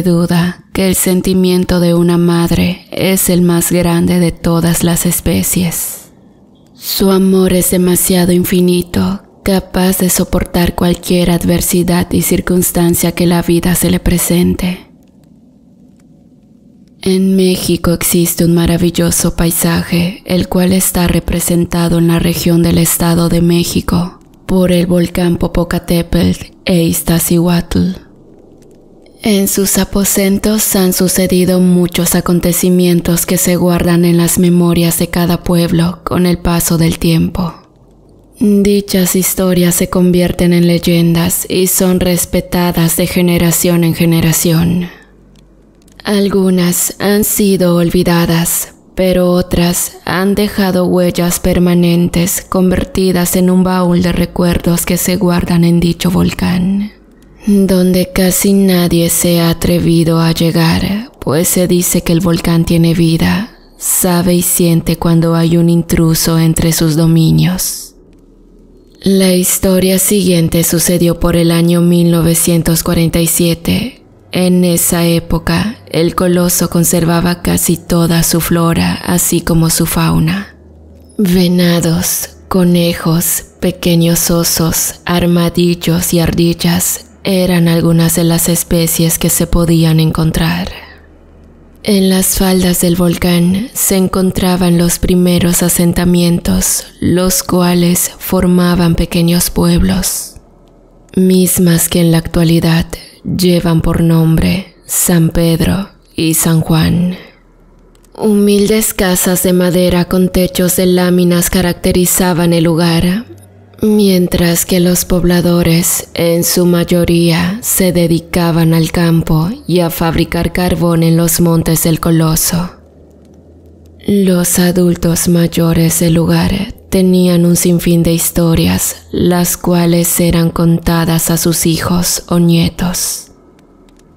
duda que el sentimiento de una madre es el más grande de todas las especies. Su amor es demasiado infinito, capaz de soportar cualquier adversidad y circunstancia que la vida se le presente. En México existe un maravilloso paisaje, el cual está representado en la región del Estado de México por el volcán Popocatépetl e Iztaccíhuatl. En sus aposentos han sucedido muchos acontecimientos que se guardan en las memorias de cada pueblo con el paso del tiempo. Dichas historias se convierten en leyendas y son respetadas de generación en generación. Algunas han sido olvidadas, pero otras han dejado huellas permanentes convertidas en un baúl de recuerdos que se guardan en dicho volcán donde casi nadie se ha atrevido a llegar, pues se dice que el volcán tiene vida, sabe y siente cuando hay un intruso entre sus dominios. La historia siguiente sucedió por el año 1947. En esa época, el coloso conservaba casi toda su flora, así como su fauna. Venados, conejos, pequeños osos, armadillos y ardillas eran algunas de las especies que se podían encontrar. En las faldas del volcán se encontraban los primeros asentamientos, los cuales formaban pequeños pueblos, mismas que en la actualidad llevan por nombre San Pedro y San Juan. Humildes casas de madera con techos de láminas caracterizaban el lugar, Mientras que los pobladores, en su mayoría, se dedicaban al campo y a fabricar carbón en los montes del Coloso. Los adultos mayores del lugar tenían un sinfín de historias, las cuales eran contadas a sus hijos o nietos.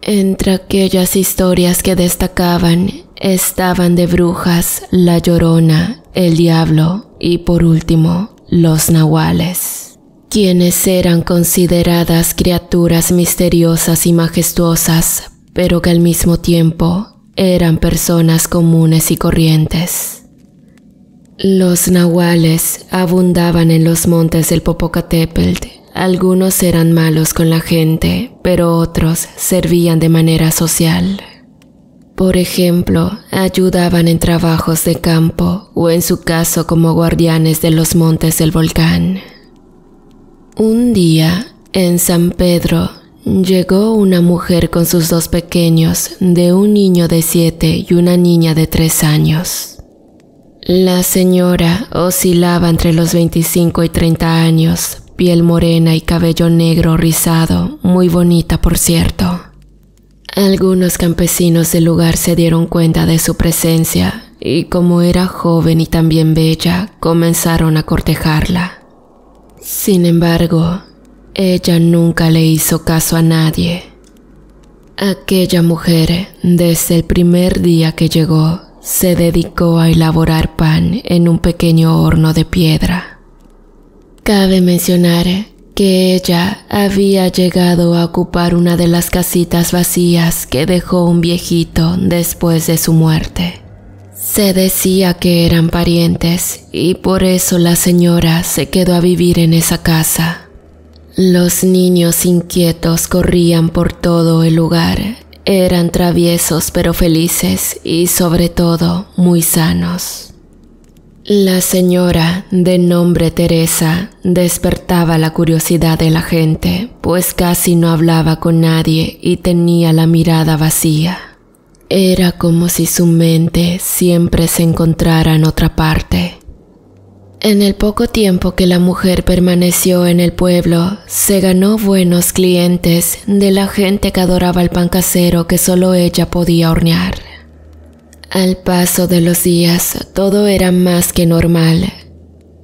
Entre aquellas historias que destacaban estaban de brujas, la llorona, el diablo y por último, los nahuales, quienes eran consideradas criaturas misteriosas y majestuosas, pero que al mismo tiempo eran personas comunes y corrientes. Los nahuales abundaban en los montes del Popocatépetl. Algunos eran malos con la gente, pero otros servían de manera social. Por ejemplo, ayudaban en trabajos de campo o en su caso como guardianes de los montes del volcán. Un día, en San Pedro, llegó una mujer con sus dos pequeños, de un niño de siete y una niña de tres años. La señora oscilaba entre los 25 y 30 años, piel morena y cabello negro rizado, muy bonita por cierto. Algunos campesinos del lugar se dieron cuenta de su presencia y como era joven y también bella, comenzaron a cortejarla. Sin embargo, ella nunca le hizo caso a nadie. Aquella mujer, desde el primer día que llegó, se dedicó a elaborar pan en un pequeño horno de piedra. Cabe mencionar que ella había llegado a ocupar una de las casitas vacías que dejó un viejito después de su muerte. Se decía que eran parientes y por eso la señora se quedó a vivir en esa casa. Los niños inquietos corrían por todo el lugar. Eran traviesos pero felices y sobre todo muy sanos. La señora, de nombre Teresa, despertaba la curiosidad de la gente, pues casi no hablaba con nadie y tenía la mirada vacía. Era como si su mente siempre se encontrara en otra parte. En el poco tiempo que la mujer permaneció en el pueblo, se ganó buenos clientes de la gente que adoraba el pan casero que solo ella podía hornear. Al paso de los días todo era más que normal.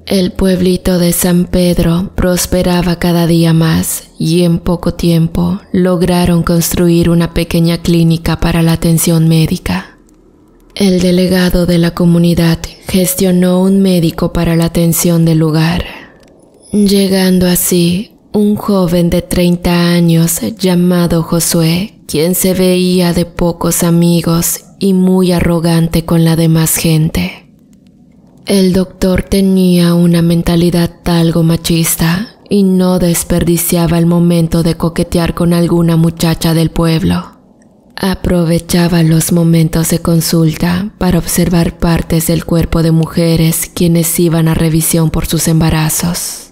El pueblito de San Pedro prosperaba cada día más y en poco tiempo lograron construir una pequeña clínica para la atención médica. El delegado de la comunidad gestionó un médico para la atención del lugar, llegando así un joven de 30 años llamado Josué, quien se veía de pocos amigos y muy arrogante con la demás gente. El doctor tenía una mentalidad algo machista y no desperdiciaba el momento de coquetear con alguna muchacha del pueblo. Aprovechaba los momentos de consulta para observar partes del cuerpo de mujeres quienes iban a revisión por sus embarazos.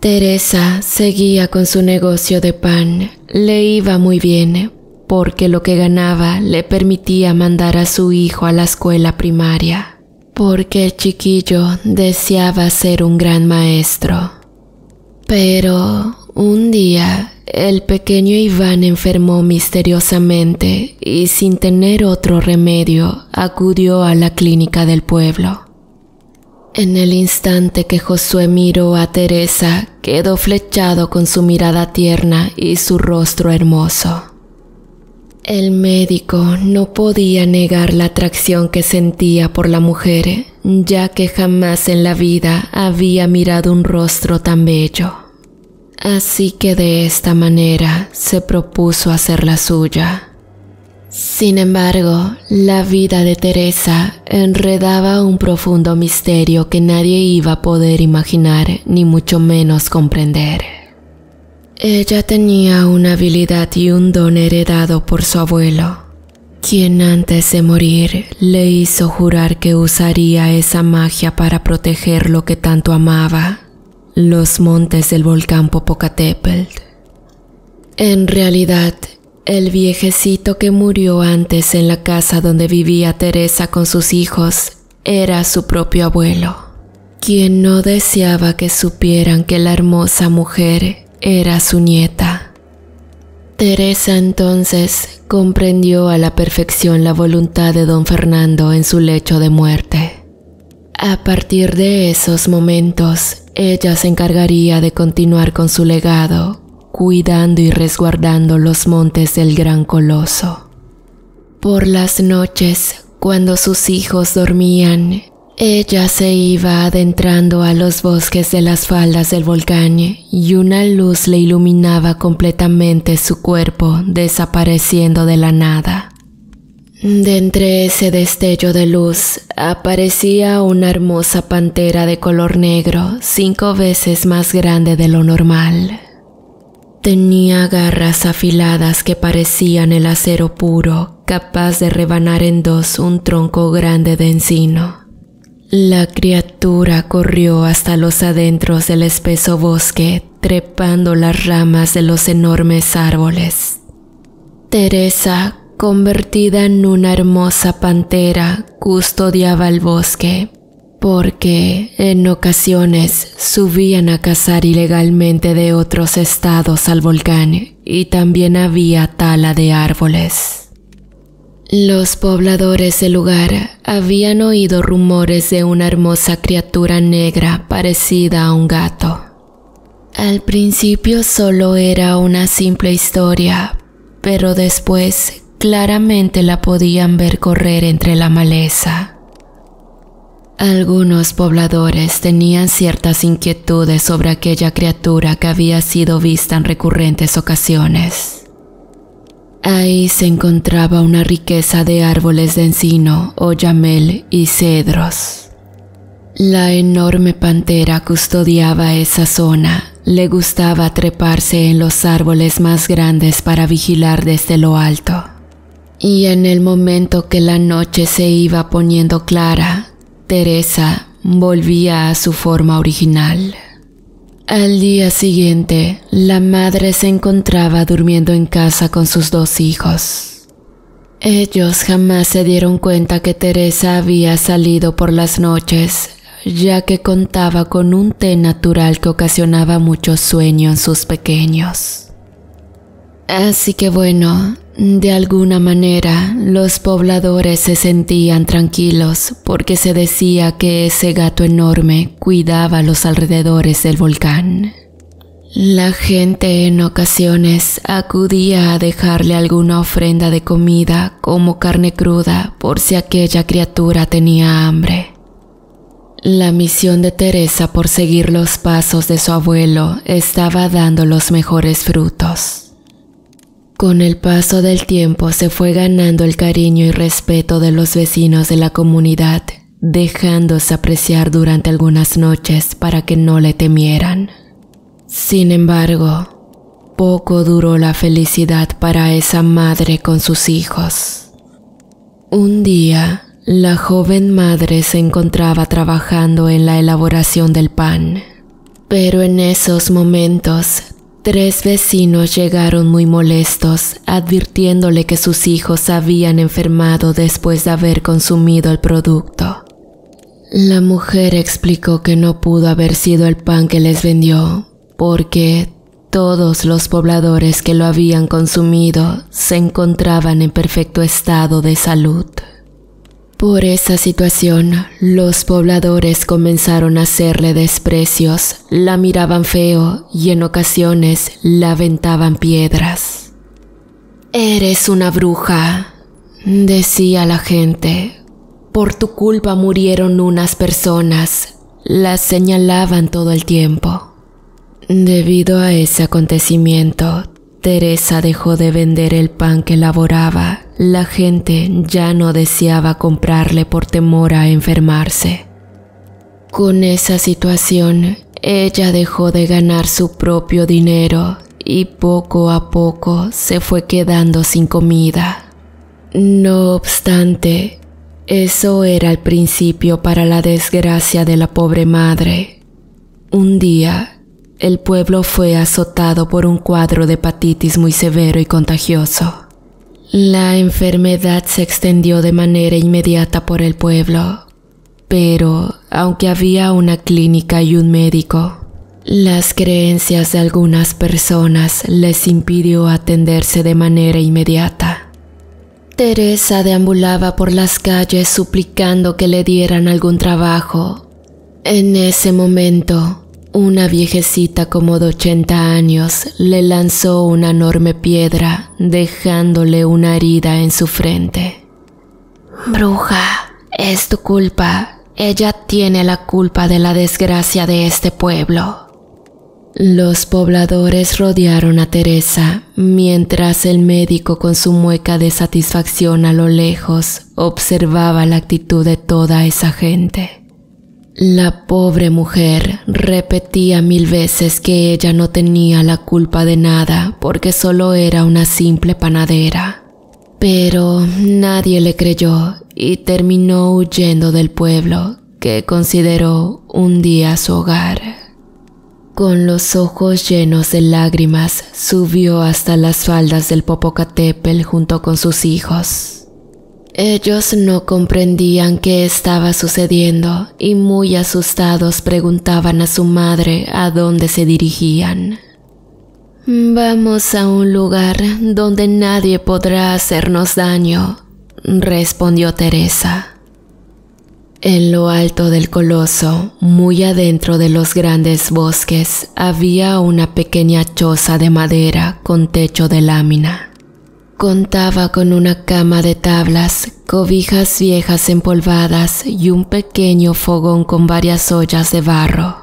Teresa seguía con su negocio de pan. Le iba muy bien, porque lo que ganaba le permitía mandar a su hijo a la escuela primaria, porque el chiquillo deseaba ser un gran maestro. Pero un día el pequeño Iván enfermó misteriosamente y sin tener otro remedio acudió a la clínica del pueblo. En el instante que Josué miró a Teresa, quedó flechado con su mirada tierna y su rostro hermoso. El médico no podía negar la atracción que sentía por la mujer, ya que jamás en la vida había mirado un rostro tan bello. Así que de esta manera se propuso hacer la suya. Sin embargo, la vida de Teresa enredaba un profundo misterio que nadie iba a poder imaginar ni mucho menos comprender. Ella tenía una habilidad y un don heredado por su abuelo, quien antes de morir le hizo jurar que usaría esa magia para proteger lo que tanto amaba, los montes del volcán Popocatépetl. En realidad, el viejecito que murió antes en la casa donde vivía Teresa con sus hijos era su propio abuelo, quien no deseaba que supieran que la hermosa mujer era su nieta. Teresa entonces comprendió a la perfección la voluntad de don Fernando en su lecho de muerte. A partir de esos momentos, ella se encargaría de continuar con su legado cuidando y resguardando los montes del gran coloso. Por las noches, cuando sus hijos dormían, ella se iba adentrando a los bosques de las faldas del volcán y una luz le iluminaba completamente su cuerpo desapareciendo de la nada. De entre ese destello de luz aparecía una hermosa pantera de color negro cinco veces más grande de lo normal. Tenía garras afiladas que parecían el acero puro, capaz de rebanar en dos un tronco grande de encino. La criatura corrió hasta los adentros del espeso bosque, trepando las ramas de los enormes árboles. Teresa, convertida en una hermosa pantera, custodiaba el bosque, porque en ocasiones subían a cazar ilegalmente de otros estados al volcán y también había tala de árboles. Los pobladores del lugar habían oído rumores de una hermosa criatura negra parecida a un gato. Al principio solo era una simple historia, pero después claramente la podían ver correr entre la maleza. Algunos pobladores tenían ciertas inquietudes sobre aquella criatura que había sido vista en recurrentes ocasiones. Ahí se encontraba una riqueza de árboles de encino, oyamel y cedros. La enorme pantera custodiaba esa zona, le gustaba treparse en los árboles más grandes para vigilar desde lo alto. Y en el momento que la noche se iba poniendo clara, Teresa volvía a su forma original. Al día siguiente, la madre se encontraba durmiendo en casa con sus dos hijos. Ellos jamás se dieron cuenta que Teresa había salido por las noches, ya que contaba con un té natural que ocasionaba mucho sueño en sus pequeños. Así que bueno, de alguna manera, los pobladores se sentían tranquilos porque se decía que ese gato enorme cuidaba los alrededores del volcán. La gente en ocasiones acudía a dejarle alguna ofrenda de comida como carne cruda por si aquella criatura tenía hambre. La misión de Teresa por seguir los pasos de su abuelo estaba dando los mejores frutos. Con el paso del tiempo se fue ganando el cariño y respeto de los vecinos de la comunidad, dejándose apreciar durante algunas noches para que no le temieran. Sin embargo, poco duró la felicidad para esa madre con sus hijos. Un día, la joven madre se encontraba trabajando en la elaboración del pan, pero en esos momentos Tres vecinos llegaron muy molestos, advirtiéndole que sus hijos habían enfermado después de haber consumido el producto. La mujer explicó que no pudo haber sido el pan que les vendió, porque todos los pobladores que lo habían consumido se encontraban en perfecto estado de salud. Por esa situación, los pobladores comenzaron a hacerle desprecios, la miraban feo y en ocasiones la aventaban piedras. Eres una bruja, decía la gente. Por tu culpa murieron unas personas, las señalaban todo el tiempo. Debido a ese acontecimiento, Teresa dejó de vender el pan que elaboraba. La gente ya no deseaba comprarle por temor a enfermarse. Con esa situación, ella dejó de ganar su propio dinero y poco a poco se fue quedando sin comida. No obstante, eso era el principio para la desgracia de la pobre madre. Un día, el pueblo fue azotado por un cuadro de hepatitis muy severo y contagioso. La enfermedad se extendió de manera inmediata por el pueblo, pero aunque había una clínica y un médico, las creencias de algunas personas les impidió atenderse de manera inmediata. Teresa deambulaba por las calles suplicando que le dieran algún trabajo. En ese momento, una viejecita como de 80 años le lanzó una enorme piedra dejándole una herida en su frente. Bruja, es tu culpa. Ella tiene la culpa de la desgracia de este pueblo. Los pobladores rodearon a Teresa, mientras el médico con su mueca de satisfacción a lo lejos observaba la actitud de toda esa gente. La pobre mujer repetía mil veces que ella no tenía la culpa de nada porque solo era una simple panadera. Pero nadie le creyó y terminó huyendo del pueblo que consideró un día su hogar. Con los ojos llenos de lágrimas, subió hasta las faldas del Popocatépetl junto con sus hijos. Ellos no comprendían qué estaba sucediendo y muy asustados preguntaban a su madre a dónde se dirigían. Vamos a un lugar donde nadie podrá hacernos daño, respondió Teresa. En lo alto del coloso, muy adentro de los grandes bosques, había una pequeña choza de madera con techo de lámina. Contaba con una cama de tablas, cobijas viejas empolvadas y un pequeño fogón con varias ollas de barro.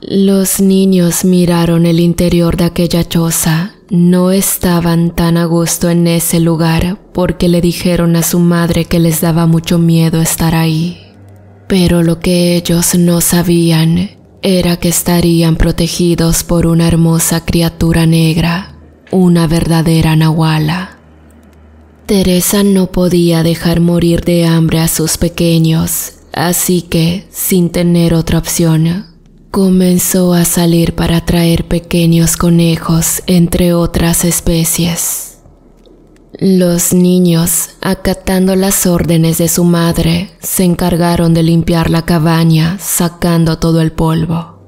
Los niños miraron el interior de aquella choza. No estaban tan a gusto en ese lugar porque le dijeron a su madre que les daba mucho miedo estar ahí. Pero lo que ellos no sabían era que estarían protegidos por una hermosa criatura negra una verdadera nahuala. Teresa no podía dejar morir de hambre a sus pequeños, así que, sin tener otra opción, comenzó a salir para traer pequeños conejos, entre otras especies. Los niños, acatando las órdenes de su madre, se encargaron de limpiar la cabaña, sacando todo el polvo.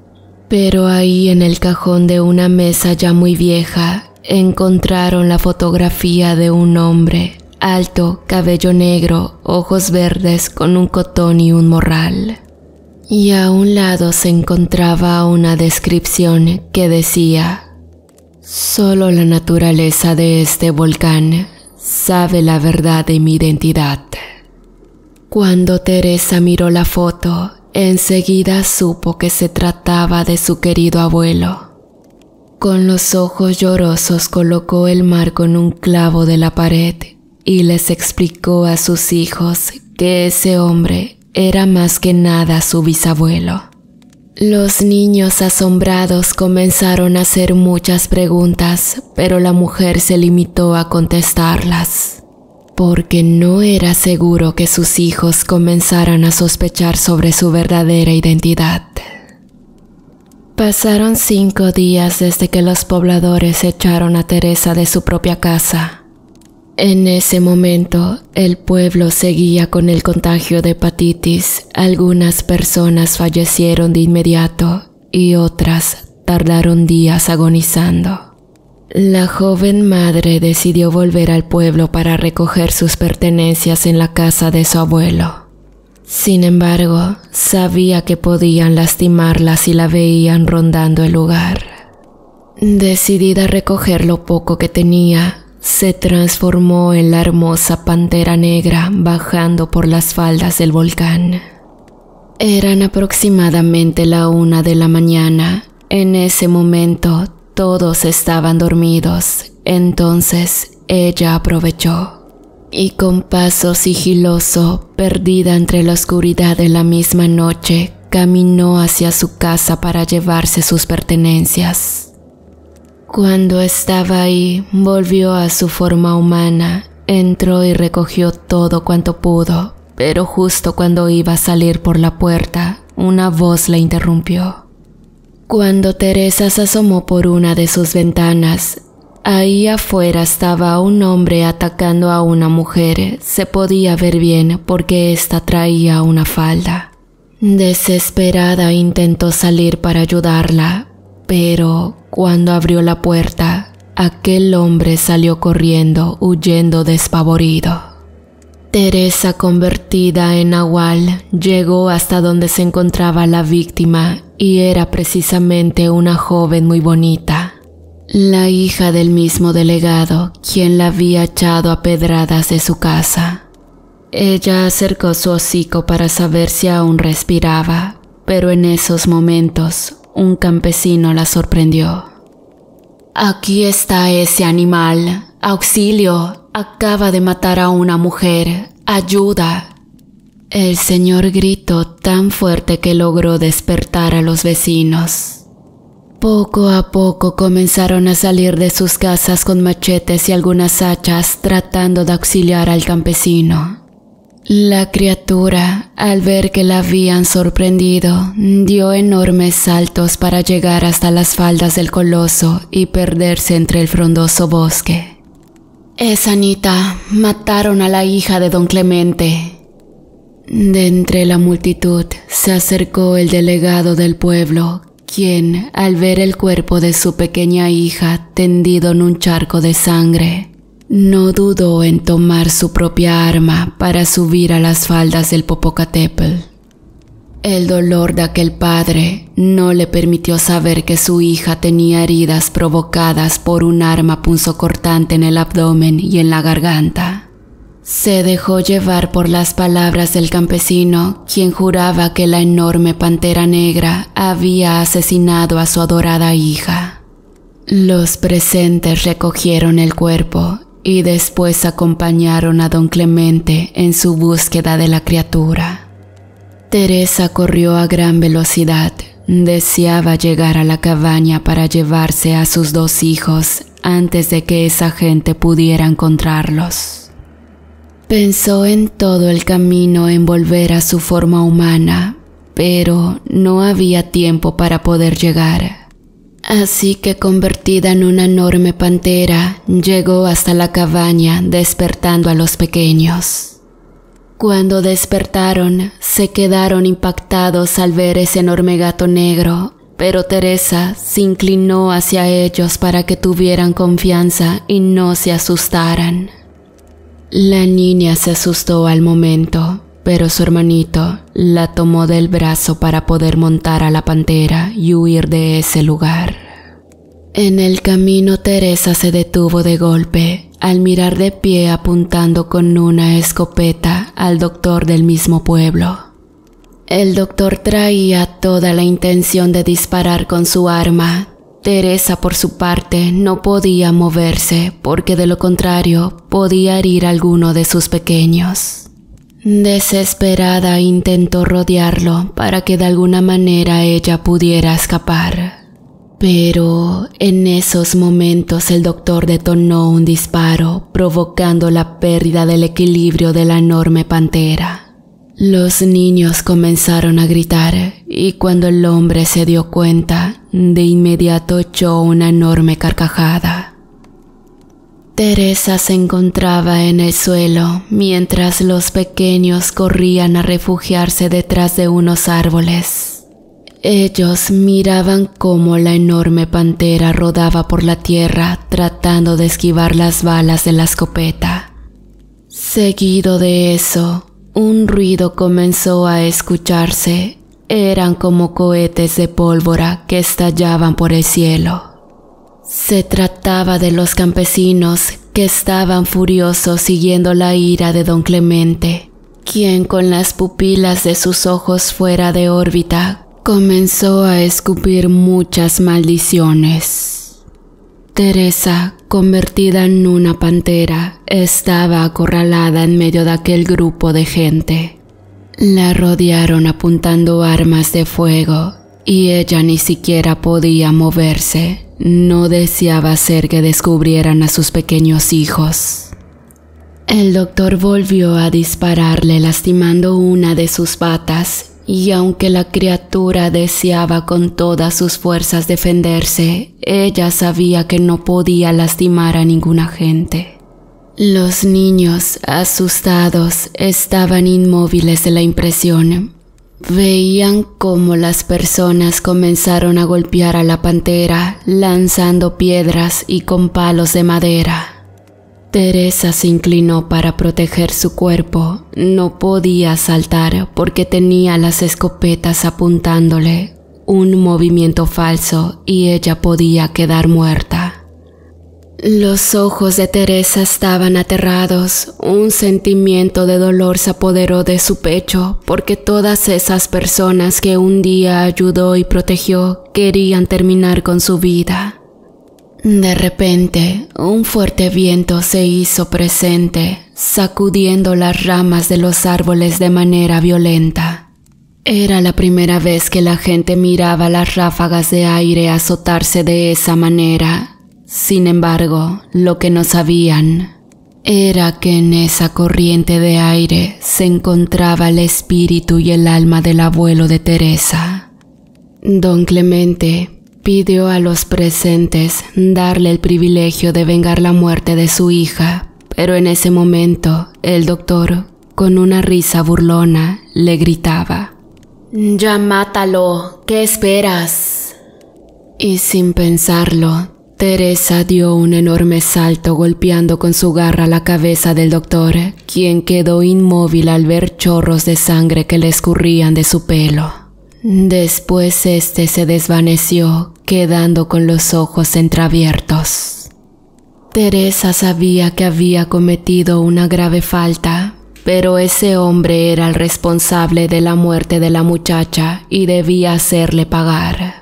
Pero ahí en el cajón de una mesa ya muy vieja encontraron la fotografía de un hombre alto, cabello negro, ojos verdes con un cotón y un morral. Y a un lado se encontraba una descripción que decía, Solo la naturaleza de este volcán sabe la verdad de mi identidad. Cuando Teresa miró la foto, enseguida supo que se trataba de su querido abuelo con los ojos llorosos colocó el marco en un clavo de la pared y les explicó a sus hijos que ese hombre era más que nada su bisabuelo. Los niños asombrados comenzaron a hacer muchas preguntas, pero la mujer se limitó a contestarlas, porque no era seguro que sus hijos comenzaran a sospechar sobre su verdadera identidad. Pasaron cinco días desde que los pobladores echaron a Teresa de su propia casa. En ese momento, el pueblo seguía con el contagio de hepatitis. Algunas personas fallecieron de inmediato y otras tardaron días agonizando. La joven madre decidió volver al pueblo para recoger sus pertenencias en la casa de su abuelo. Sin embargo, sabía que podían lastimarla si la veían rondando el lugar. Decidida a recoger lo poco que tenía, se transformó en la hermosa pantera negra bajando por las faldas del volcán. Eran aproximadamente la una de la mañana. En ese momento todos estaban dormidos, entonces ella aprovechó y con paso sigiloso, perdida entre la oscuridad de la misma noche, caminó hacia su casa para llevarse sus pertenencias. Cuando estaba ahí, volvió a su forma humana, entró y recogió todo cuanto pudo, pero justo cuando iba a salir por la puerta, una voz la interrumpió. Cuando Teresa se asomó por una de sus ventanas, Ahí afuera estaba un hombre atacando a una mujer. Se podía ver bien porque ésta traía una falda. Desesperada intentó salir para ayudarla, pero cuando abrió la puerta, aquel hombre salió corriendo, huyendo despavorido. Teresa, convertida en Nahual, llegó hasta donde se encontraba la víctima y era precisamente una joven muy bonita la hija del mismo delegado, quien la había echado a pedradas de su casa. Ella acercó su hocico para saber si aún respiraba, pero en esos momentos un campesino la sorprendió. Aquí está ese animal. Auxilio. Acaba de matar a una mujer. Ayuda. El señor gritó tan fuerte que logró despertar a los vecinos. Poco a poco comenzaron a salir de sus casas con machetes y algunas hachas tratando de auxiliar al campesino. La criatura, al ver que la habían sorprendido, dio enormes saltos para llegar hasta las faldas del coloso y perderse entre el frondoso bosque. Es Anita, mataron a la hija de don Clemente. De entre la multitud se acercó el delegado del pueblo, quien, al ver el cuerpo de su pequeña hija tendido en un charco de sangre, no dudó en tomar su propia arma para subir a las faldas del Popocatépetl. El dolor de aquel padre no le permitió saber que su hija tenía heridas provocadas por un arma punzocortante en el abdomen y en la garganta. Se dejó llevar por las palabras del campesino, quien juraba que la enorme pantera negra había asesinado a su adorada hija. Los presentes recogieron el cuerpo y después acompañaron a don Clemente en su búsqueda de la criatura. Teresa corrió a gran velocidad, deseaba llegar a la cabaña para llevarse a sus dos hijos antes de que esa gente pudiera encontrarlos. Pensó en todo el camino en volver a su forma humana, pero no había tiempo para poder llegar. Así que convertida en una enorme pantera, llegó hasta la cabaña despertando a los pequeños. Cuando despertaron, se quedaron impactados al ver ese enorme gato negro, pero Teresa se inclinó hacia ellos para que tuvieran confianza y no se asustaran. La niña se asustó al momento, pero su hermanito la tomó del brazo para poder montar a la pantera y huir de ese lugar. En el camino Teresa se detuvo de golpe al mirar de pie apuntando con una escopeta al doctor del mismo pueblo. El doctor traía toda la intención de disparar con su arma Teresa, por su parte, no podía moverse porque de lo contrario podía herir a alguno de sus pequeños. Desesperada intentó rodearlo para que de alguna manera ella pudiera escapar. Pero en esos momentos el doctor detonó un disparo, provocando la pérdida del equilibrio de la enorme pantera. Los niños comenzaron a gritar y cuando el hombre se dio cuenta, de inmediato echó una enorme carcajada. Teresa se encontraba en el suelo mientras los pequeños corrían a refugiarse detrás de unos árboles. Ellos miraban cómo la enorme pantera rodaba por la tierra tratando de esquivar las balas de la escopeta. Seguido de eso, un ruido comenzó a escucharse eran como cohetes de pólvora que estallaban por el cielo. Se trataba de los campesinos que estaban furiosos siguiendo la ira de don Clemente, quien con las pupilas de sus ojos fuera de órbita comenzó a escupir muchas maldiciones. Teresa, convertida en una pantera, estaba acorralada en medio de aquel grupo de gente. La rodearon apuntando armas de fuego y ella ni siquiera podía moverse. No deseaba hacer que descubrieran a sus pequeños hijos. El doctor volvió a dispararle lastimando una de sus patas y aunque la criatura deseaba con todas sus fuerzas defenderse, ella sabía que no podía lastimar a ninguna gente. Los niños, asustados, estaban inmóviles de la impresión. Veían cómo las personas comenzaron a golpear a la pantera, lanzando piedras y con palos de madera. Teresa se inclinó para proteger su cuerpo. No podía saltar porque tenía las escopetas apuntándole. Un movimiento falso y ella podía quedar muerta. Los ojos de Teresa estaban aterrados, un sentimiento de dolor se apoderó de su pecho, porque todas esas personas que un día ayudó y protegió querían terminar con su vida. De repente, un fuerte viento se hizo presente, sacudiendo las ramas de los árboles de manera violenta. Era la primera vez que la gente miraba las ráfagas de aire azotarse de esa manera sin embargo, lo que no sabían era que en esa corriente de aire se encontraba el espíritu y el alma del abuelo de Teresa. Don Clemente pidió a los presentes darle el privilegio de vengar la muerte de su hija, pero en ese momento el doctor, con una risa burlona, le gritaba, Ya mátalo, ¿qué esperas? Y sin pensarlo, Teresa dio un enorme salto golpeando con su garra la cabeza del doctor, quien quedó inmóvil al ver chorros de sangre que le escurrían de su pelo. Después este se desvaneció, quedando con los ojos entreabiertos. Teresa sabía que había cometido una grave falta, pero ese hombre era el responsable de la muerte de la muchacha y debía hacerle pagar.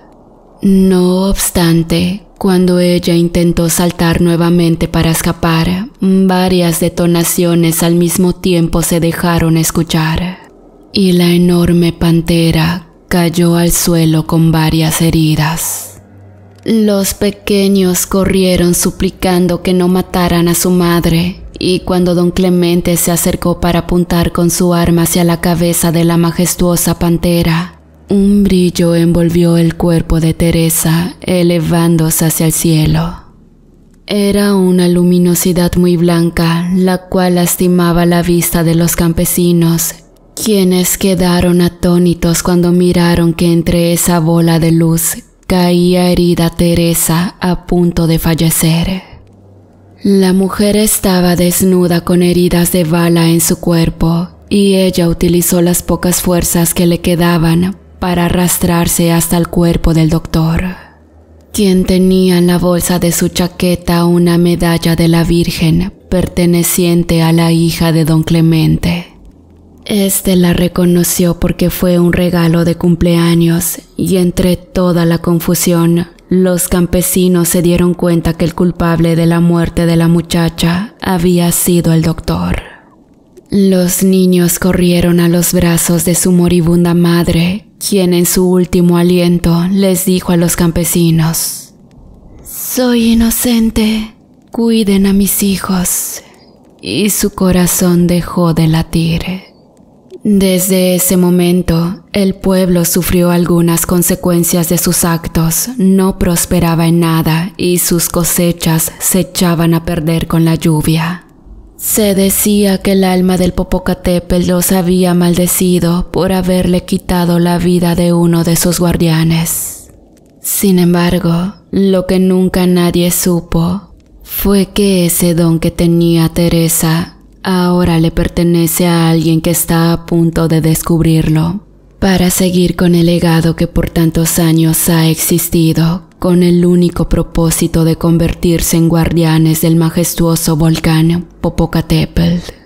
No obstante, cuando ella intentó saltar nuevamente para escapar, varias detonaciones al mismo tiempo se dejaron escuchar, y la enorme pantera cayó al suelo con varias heridas. Los pequeños corrieron suplicando que no mataran a su madre, y cuando don Clemente se acercó para apuntar con su arma hacia la cabeza de la majestuosa pantera, un brillo envolvió el cuerpo de Teresa, elevándose hacia el cielo. Era una luminosidad muy blanca, la cual lastimaba la vista de los campesinos, quienes quedaron atónitos cuando miraron que entre esa bola de luz caía herida Teresa a punto de fallecer. La mujer estaba desnuda con heridas de bala en su cuerpo y ella utilizó las pocas fuerzas que le quedaban para arrastrarse hasta el cuerpo del doctor, quien tenía en la bolsa de su chaqueta una medalla de la Virgen perteneciente a la hija de don Clemente. Este la reconoció porque fue un regalo de cumpleaños y entre toda la confusión, los campesinos se dieron cuenta que el culpable de la muerte de la muchacha había sido el doctor. Los niños corrieron a los brazos de su moribunda madre, quien en su último aliento les dijo a los campesinos, Soy inocente, cuiden a mis hijos. Y su corazón dejó de latir. Desde ese momento, el pueblo sufrió algunas consecuencias de sus actos, no prosperaba en nada y sus cosechas se echaban a perder con la lluvia. Se decía que el alma del Popocatépetl los había maldecido por haberle quitado la vida de uno de sus guardianes. Sin embargo, lo que nunca nadie supo fue que ese don que tenía Teresa ahora le pertenece a alguien que está a punto de descubrirlo para seguir con el legado que por tantos años ha existido con el único propósito de convertirse en guardianes del majestuoso volcán Popocatépetl.